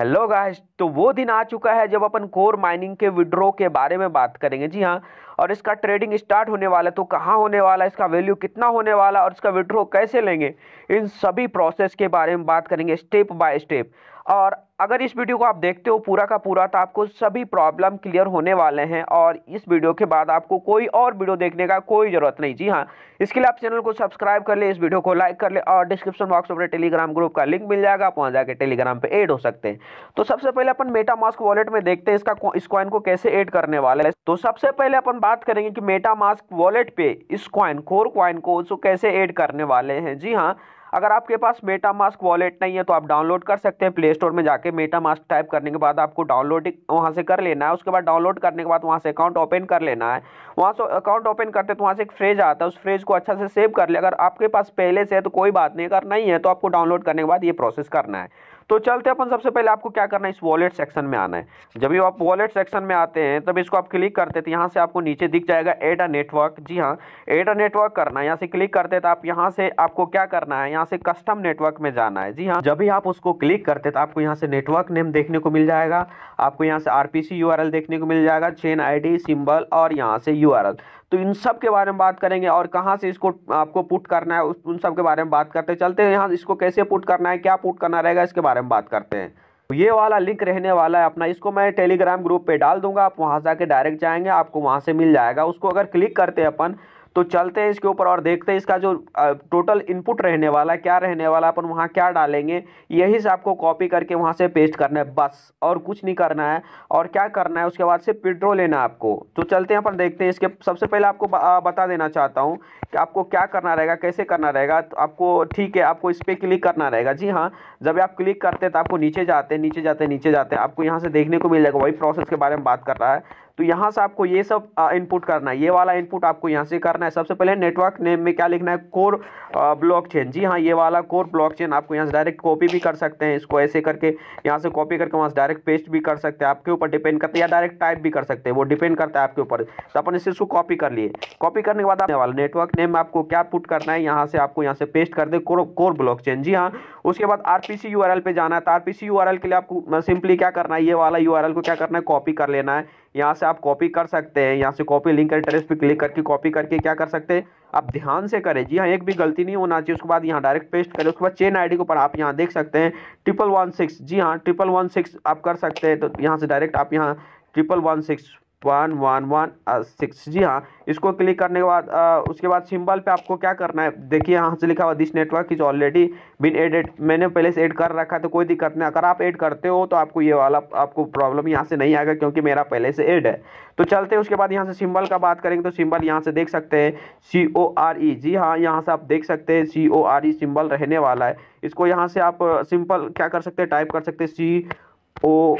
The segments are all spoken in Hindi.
हेलो गाइस तो वो दिन आ चुका है जब अपन कोर माइनिंग के विड्रो के बारे में बात करेंगे जी हाँ और इसका ट्रेडिंग स्टार्ट होने वाला तो कहाँ होने वाला इसका वैल्यू कितना होने वाला और इसका विड्रो कैसे लेंगे इन सभी प्रोसेस के बारे में बात करेंगे स्टेप बाय स्टेप और अगर इस वीडियो को आप देखते हो पूरा का पूरा तो आपको सभी प्रॉब्लम क्लियर होने वाले हैं और इस वीडियो के बाद आपको कोई और वीडियो देखने का कोई ज़रूरत नहीं जी हाँ इसके लिए आप चैनल को सब्सक्राइब कर ले इस वीडियो को लाइक कर ले और डिस्क्रिप्शन बॉक्स में टेलीग्राम ग्रुप का लिंक मिल जाएगा आप वहाँ जाकर टेलीग्राम पर एड हो सकते हैं तो सबसे पहले अपन मेटा मास्क वॉलेट में देखते हैं इसका इस क्वाइन को कैसे एड करने वाला है तो सबसे पहले अपन बात करेंगे कि मेटा मास्क वॉलेट पे इस क्वाइन कोर क्वाइन को उसको कैसे एड करने वाले हैं जी हाँ अगर आपके पास मेटा मास्क वॉलेट नहीं है तो आप डाउनलोड कर सकते हैं प्ले स्टोर में जाके मेटा मास्क टाइप करने के बाद आपको डाउनलोड वहाँ से कर लेना है उसके बाद डाउनलोड करने के बाद वहाँ से अकाउंट ओपन कर लेना है वहाँ से अकाउंट ओपन करते तो वहाँ से एक फ्रेज आता है उस फ्रेज को अच्छा से सेव कर ले अगर आपके पास पहले से है तो कोई बात नहीं अगर नहीं है तो आपको डाउनलोड करने के बाद ये प्रोसेस करना है तो चलते अपन सबसे पहले आपको क्या करना है इस वॉलेट सेक्शन में आना है जब भी आप वॉलेट सेक्शन में आते हैं तब इसको आप क्लिक करते तो यहाँ से आपको नीचे दिख जाएगा एड अ नेटवर्क जी हाँ एड अ नेटवर्क करना है यहाँ से क्लिक करते तो आप यहाँ से आपको क्या करना है यहाँ से कस्टम नेटवर्क में जाना है जी हाँ जब भी आप उसको क्लिक करते हैं तो आपको यहाँ से नेटवर्क नेम देखने को मिल जाएगा आपको यहाँ से आर पी देखने को मिल जाएगा चेन आई सिंबल और यहाँ से यू तो इन सब के बारे में बात करेंगे और कहाँ से इसको आपको पुट करना है उन सब के बारे में बात करते चलते हैं यहाँ इसको कैसे पुट करना है क्या पुट करना रहेगा इसके बारे में बात करते हैं तो ये वाला लिंक रहने वाला है अपना इसको मैं टेलीग्राम ग्रुप पे डाल दूंगा आप वहाँ जाके डायरेक्ट जाएंगे आपको वहाँ से मिल जाएगा उसको अगर क्लिक करते हैं अपन तो चलते हैं इसके ऊपर और देखते हैं इसका जो टोटल इनपुट रहने वाला है क्या रहने वाला अपन वहाँ क्या डालेंगे यही से आपको कॉपी करके वहाँ से पेस्ट करना है बस और कुछ नहीं करना है और क्या करना है उसके बाद से पिड्रो लेना आपको तो चलते हैं अपन देखते हैं इसके सबसे पहले आपको बता देना चाहता हूँ कि आपको क्या करना रहेगा कैसे करना रहेगा तो आपको ठीक है आपको इस पर क्लिक करना रहेगा जी हाँ जब आप क्लिक करते हैं तो आपको नीचे जाते हैं नीचे जाते हैं नीचे जाते हैं आपको यहाँ से देखने को मिल जाएगा वही प्रोसेस के बारे में बात कर रहा है तो यहाँ से आपको ये सब इनपुट करना है ये वाला इनपुट आपको यहाँ से करना है सबसे पहले नेटवर्क नेम में क्या लिखना है कोर ब्लॉकचेन जी हाँ ये वाला कोर ब्लॉकचेन आपको यहाँ से डायरेक्ट कॉपी भी कर सकते हैं इसको ऐसे करके यहाँ से कॉपी करके वहाँ से डायरेक्ट पेस्ट भी कर सकते हैं आपके ऊपर डिपेंड करते हैं या डायरेक्ट टाइप भी कर सकते हैं वो डिपेंड करता है आपके ऊपर तो अपन इसे इसको कॉपी कर लिए कॉपी करने के बाद आपने वाला नेटवर्क नेम आपको क्या पुट करना है यहाँ से आपको यहाँ से पेस्ट कर दे कोर चेन जी हाँ उसके बाद R P C U R L पे जाना है तो R P C U R L के लिए आपको सिंपली मतलब क्या करना है ये वाला यू आर एल को क्या करना है कॉपी कर लेना है यहाँ से आप कॉपी कर सकते हैं यहाँ से कॉपी लिंक एड्रेस पे क्लिक करके कॉपी करके क्या कर सकते हैं आप ध्यान से करें जी हाँ एक भी गलती नहीं होना चाहिए उसके बाद यहाँ डायरेक्ट पेस्ट करें उसके बाद चेन आईडी के ऊपर आप यहाँ देख सकते हैं ट्रिपल वन सिक्स जी हाँ ट्रिपल वन सिक्स आप कर सकते हैं तो यहाँ से डायरेक्ट आप यहाँ triple one six one one one six जी हाँ इसको क्लिक करने के बाद आ, uh, उसके बाद सिंबल पे आपको क्या करना है देखिए यहाँ से लिखा हुआ this network is already been added मैंने पहले से ऐड कर रखा है तो कोई दिक्कत नहीं अगर आप ऐड करते हो तो आपको ये वाला आपको प्रॉब्लम यहाँ से नहीं आएगा क्योंकि मेरा पहले से ऐड है तो चलते हैं उसके बाद यहाँ से सिम्बल का बात करेंगे तो सिम्बल यहाँ से देख सकते हैं सी ओ आर ई जी हाँ यहाँ से आप देख सकते हैं सी ओ आर ई सिंबल रहने वाला है इसको यहाँ से आप सिंपल uh, क्या कर सकते हैं टाइप कर सकते हैं सी ओ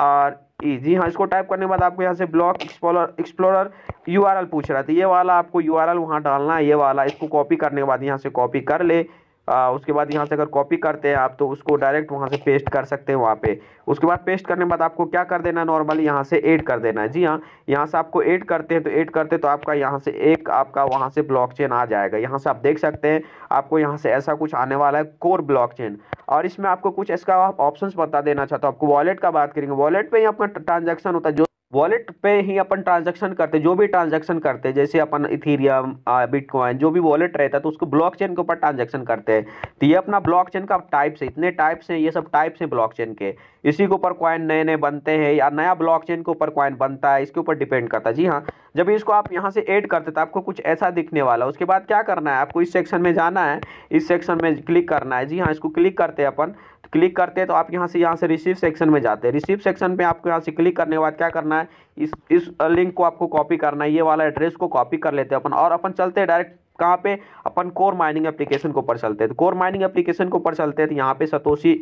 आर ई जी हाँ इसको टाइप करने के बाद आपको यहाँ से ब्लॉक एक्सप्लोर एक्सप्लोरर यू पूछ रहा था तो ये वाला आपको यू आर वहाँ डालना है ये वाला इसको कॉपी करने के बाद यहाँ से कॉपी कर ले आ, उसके बाद यहाँ से अगर कॉपी करते हैं आप तो उसको डायरेक्ट वहाँ से पेस्ट कर सकते हैं वहाँ पे उसके बाद पेस्ट करने के बाद आपको क्या कर देना है नॉर्मली यहाँ से ऐड कर देना है जी हाँ यहाँ से आपको ऐड करते हैं तो ऐड करते तो आपका यहाँ से एक आपका वहाँ से ब्लॉकचेन आ जाएगा यहाँ से आप देख सकते हैं आपको यहाँ से ऐसा कुछ आने वाला है कोर चेन और इसमें आपको कुछ इसका ऑप्शंस बता देना चाहता हूँ आपको वॉलेट का बात करेंगे वॉलेट पे ही आपका ट्रांजेक्शन होता है जो वॉलेट पे ही अपन ट्रांजैक्शन करते जो भी ट्रांजैक्शन करते हैं जैसे अपन इथीरियम बिटकॉइन जो भी वॉलेट रहता है तो उसको ब्लॉकचेन के ऊपर ट्रांजैक्शन करते हैं तो ये अपना ब्लॉकचेन का टाइप्स है इतने टाइप्स हैं ये सब टाइप्स हैं ब्लॉकचेन के इसी के ऊपर कॉइन नए नए बनते हैं या नया चेन के ऊपर कॉइन बनता है इसके ऊपर डिपेंड करता है जी हाँ जब इसको आप यहाँ से एड करते तो आपको कुछ ऐसा दिखने वाला उसके बाद क्या करना है आपको इस सेक्शन में जाना है इस सेक्शन में क्लिक करना है जी हाँ इसको क्लिक करते हैं अपन क्लिक तो करते हैं तो आप यहाँ से यहाँ से रिसीव सेक्शन में जाते हैं रिसीव सेक्शन में आपको यहाँ से क्लिक करने के बाद क्या करना है करना है इस इस लिंक को आपको कॉपी करना है ये वाला एड्रेस को कॉपी कर लेते हैं अपन और अपन चलते हैं डायरेक्ट कहाँ पे अपन कोर माइनिंग एप्लीकेशन के ऊपर चलते हैं तो कोर माइनिंग एप्लीकेशन के ऊपर चलते हैं तो यहाँ पे सतोशी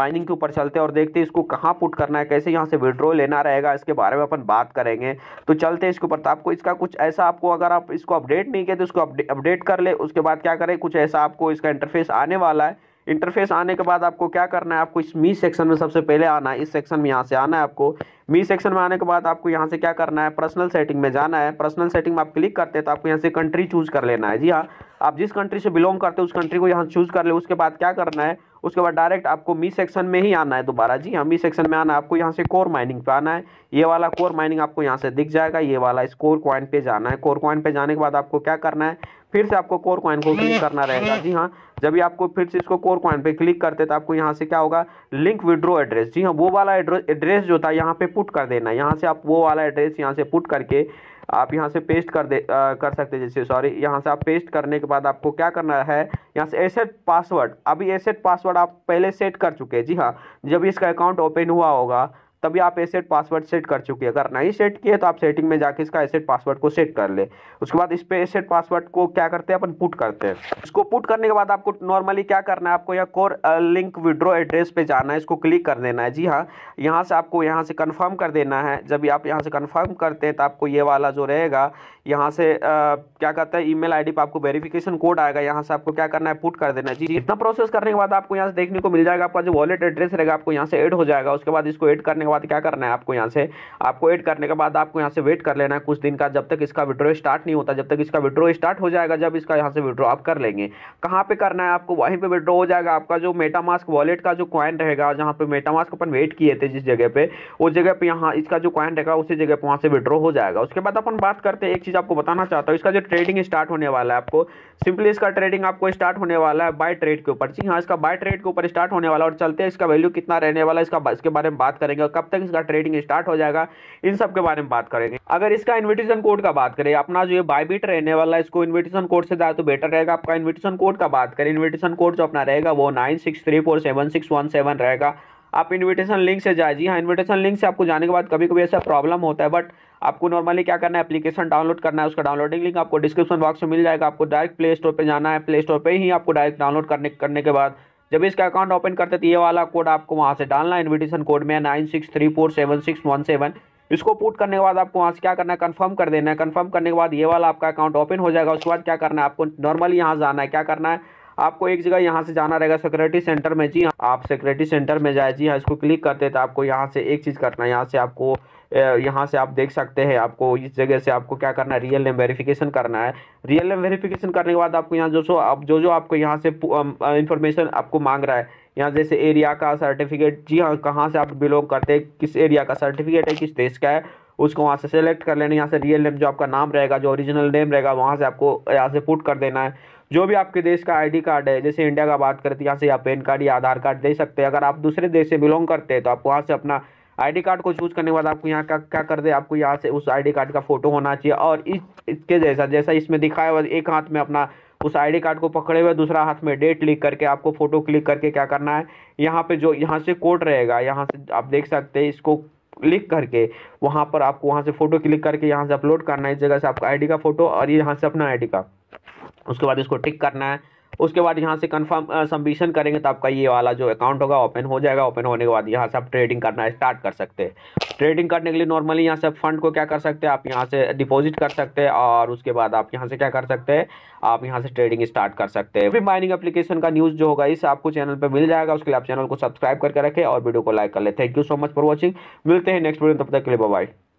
माइनिंग के ऊपर चलते हैं और देखते हैं इसको कहाँ पुट करना है कैसे यहाँ से विड्रो लेना रहेगा इसके बारे में अपन बात करेंगे तो चलते हैं इसके ऊपर तो आपको इसका कुछ ऐसा आपको अगर आप इसको अपडेट नहीं किया तो इसको अपडेट कर ले उसके बाद क्या करें कुछ ऐसा आपको इसका इंटरफेस आने वाला है इंटरफेस आने के बाद आपको क्या करना है आपको इस मी सेक्शन में सबसे पहले आना है इस सेक्शन में यहाँ से आना है आपको मी सेक्शन में आने के बाद आपको यहाँ से क्या करना है पर्सनल सेटिंग में जाना है पर्सनल सेटिंग में आप क्लिक करते हैं तो आपको यहाँ से कंट्री चूज कर लेना है जी हाँ आप जिस कंट्री से बिलोंग करते हैं उस कंट्री को यहाँ चूज कर ले उसके बाद क्या करना है उसके बाद डायरेक्ट आपको मी सेक्शन में ही आना है दोबारा जी हाँ मी सेक्शन में आना है आपको यहाँ से कोर माइनिंग पे आना है ये वाला कोर माइनिंग आपको यहाँ से दिख जाएगा ये वाला इस कोर कॉइन पे जाना है कोर कॉइन पे जाने के बाद आपको क्या करना है फिर से आपको कोर कॉइन को क्लिक करना रहेगा जी हाँ जब भी आपको फिर से इसको कोर कॉइन पे क्लिक करते तो आपको यहाँ से क्या होगा लिंक विड्रो एड्रेस जी हाँ वो वाला एड्रेस जो था यहाँ पे पुट कर देना यहाँ से आप वो वाला एड्रेस यहाँ से पुट करके आप यहाँ से पेस्ट कर दे आ, कर सकते जैसे सॉरी यहाँ से आप पेस्ट करने के बाद आपको क्या करना है यहाँ से एसेट पासवर्ड अभी एसेट पासवर्ड आप पहले सेट कर चुके हैं जी हाँ जब इसका अकाउंट ओपन हुआ होगा तभी आप एसेट पासवर्ड सेट कर चुके हैं अगर नहीं सेट किए तो आप सेटिंग में जाके इसका एसेट पासवर्ड को सेट कर ले उसके बाद इस पर एसेट पासवर्ड को क्या करते हैं अपन पुट करते हैं इसको पुट करने के बाद आपको नॉर्मली क्या करना है आपको यह कोर लिंक विड्रो एड्रेस पे जाना है इसको क्लिक कर देना है जी हाँ यहाँ से आपको यहाँ से कन्फर्म कर देना है जब आप यहाँ से कन्फर्म करते हैं तो आपको ये वाला जो रहेगा यहाँ से आ, क्या कहता है ईमेल आईडी पर आपको वेरिफिकेशन कोड आएगा यहाँ से आपको क्या करना है पुट कर देना है जी इतना प्रोसेस करने के बाद आपको यहाँ से देखने को मिल जाएगा आपका जो वॉलेट एड्रेस रहेगा आपको यहाँ से एड हो जाएगा उसके बाद इसको एड करने के बाद क्या करना है आपको यहाँ से आपको एड करने के बाद आपको यहाँ से वेट कर लेना है कुछ दिन का जब तक इसका विड्रो स्टार्ट नहीं होता जब तक इसका विड्रो स्टार्ट हो जाएगा जब इसका यहाँ से विड्रो आप कर लेंगे कहाँ पर करना है आपको वहीं पर विड्रो हो जाएगा आपका जो मेटामास्क वॉलेट का जो कॉइन रहेगा जहाँ पर मेटामास्क अपन वेट किए थे जिस जगह पर उस जगह पर यहाँ इसका जो कॉइन रहेगा उसी जगह पर वहाँ से विड्रो हो जाएगा उसके बाद अपन बात करते हैं एक चीज़ आपको बताना चाहता हूँ इसका जो ट्रेडिंग स्टार्ट होने वाला है आपको सिंपली इसका ट्रेडिंग आपको स्टार्ट होने वाला है बाय ट्रेड के ऊपर जी हाँ इसका बाय ट्रेड के ऊपर स्टार्ट होने वाला और चलते हैं इसका वैल्यू कितना रहने वाला है इसका इसके बारे में बात करेंगे कब कब तक इसका ट्रेडिंग स्टार्ट हो जाएगा इन सब के बारे में बात करेंगे अगर इसका इन्विटेशन कोड का बात करें अपना जो ये बायबीट रहने वाला है इसको इन्विटेशन कोड से ज़्यादा तो बेटर रहेगा आपका इन्विटेशन कोड का बात करें इन्विटेशन कोड जो अपना रहेगा वो nine six three four seven six one seven रहेगा आप इन्विटेशन लिंक से जाए जी हाँ इन्विटेशन लिंक से आपको जाने के बाद कभी कभी ऐसा प्रॉब्लम होता है बट आपको नॉर्मली क्या करना है एप्लीकेशन डाउनलोड करना है उसका डाउनलोडिंग लिंक आपको डिस्क्रिप्शन बॉक्स में मिल जाएगा आपको डायरेक्ट प्ले स्टोर पर जाना है प्ले स्टोर पर ही आपको डायरेक्ट डाउनलोड करने करने के बाद जब इसका अकाउंट ओपन करते तो ये वाला कोड आपको वहाँ से डालना इन्विटेशन कोड में nine six three four seven six one seven इसको पुट करने के बाद आपको वहाँ से क्या करना है कन्फर्म कर देना है कन्फर्म करने के बाद ये वाला आपका अकाउंट ओपन हो जाएगा उसके बाद क्या करना है आपको नॉर्मली यहाँ जाना है क्या करना है आपको एक जगह यहाँ से जाना रहेगा सिक्योरिटी सेंटर में जी हाँ, आप सिक्योरिटी सेंटर में जाए जी हाँ इसको क्लिक करते तो आपको यहाँ से एक चीज़ करना है यहाँ से आपको यहाँ से आप देख सकते हैं आपको इस जगह से आपको क्या करना है रियल नेम वेरिफिकेशन करना है रियल नेम वेरिफिकेशन करने के बाद आपको यहाँ जो सो आप जो जो आपको यहाँ से इन्फॉर्मेशन आपको मांग रहा है यहाँ जैसे एरिया का सर्टिफिकेट जी हाँ कहाँ से आप बिलोंग करते हैं किस एरिया का सर्टिफिकेट है किस देश का है उसको वहाँ से सेलेक्ट कर लेना यहाँ से रियल नेम जो आपका नाम रहेगा जो ओरिजिनल नेम रहेगा वहाँ से आपको यहाँ से पुट कर देना है जो भी आपके देश का आईडी कार्ड है जैसे इंडिया का बात करते हैं यहाँ से या पैन कार्ड या आधार कार्ड दे सकते हैं अगर आप दूसरे देश से बिलोंग करते हैं तो आप वहाँ से अपना आईडी कार्ड को चूज करने के बाद आपको यहाँ का क्या कर दे आपको यहाँ से उस आई कार्ड का फोटो होना चाहिए और इस इसके जैसा जैसा इसमें दिखाया हुआ एक हाथ में अपना उस आई कार्ड को पकड़े हुए दूसरा हाथ में डेट लिख करके आपको फ़ोटो क्लिक करके क्या करना है यहाँ पे जो यहाँ से कोड रहेगा यहाँ से आप देख सकते हैं इसको क्लिक करके वहाँ पर आपको वहाँ से फ़ोटो क्लिक करके यहाँ से अपलोड करना है इस जगह से आपका आईडी का फ़ोटो और ये यहाँ से अपना आईडी का उसके बाद इसको टिक करना है उसके बाद यहाँ से कंफर्म सबमिशन करेंगे तो आपका ये वाला जो अकाउंट होगा ओपन हो जाएगा ओपन होने के बाद यहाँ से आप ट्रेडिंग करना स्टार्ट कर सकते हैं ट्रेडिंग करने के लिए नॉर्मली यहाँ से फंड को क्या कर सकते हैं आप यहाँ से डिपॉजिट कर सकते हैं और उसके बाद आप यहाँ से क्या कर सकते हैं आप यहाँ से ट्रेडिंग स्टार्ट कर सकते हैं फिर माइनिंग एप्लीकेशन का न्यूज़ जो होगा इस आपको चैनल पर मिल जाएगा उसके लिए आप चैनल को सब्सक्राइब करके रखें और वीडियो को लाइक कर ले thank you so much for watching मिलते हैं नेक्स्ट वीडियो तब तक के लिए बाय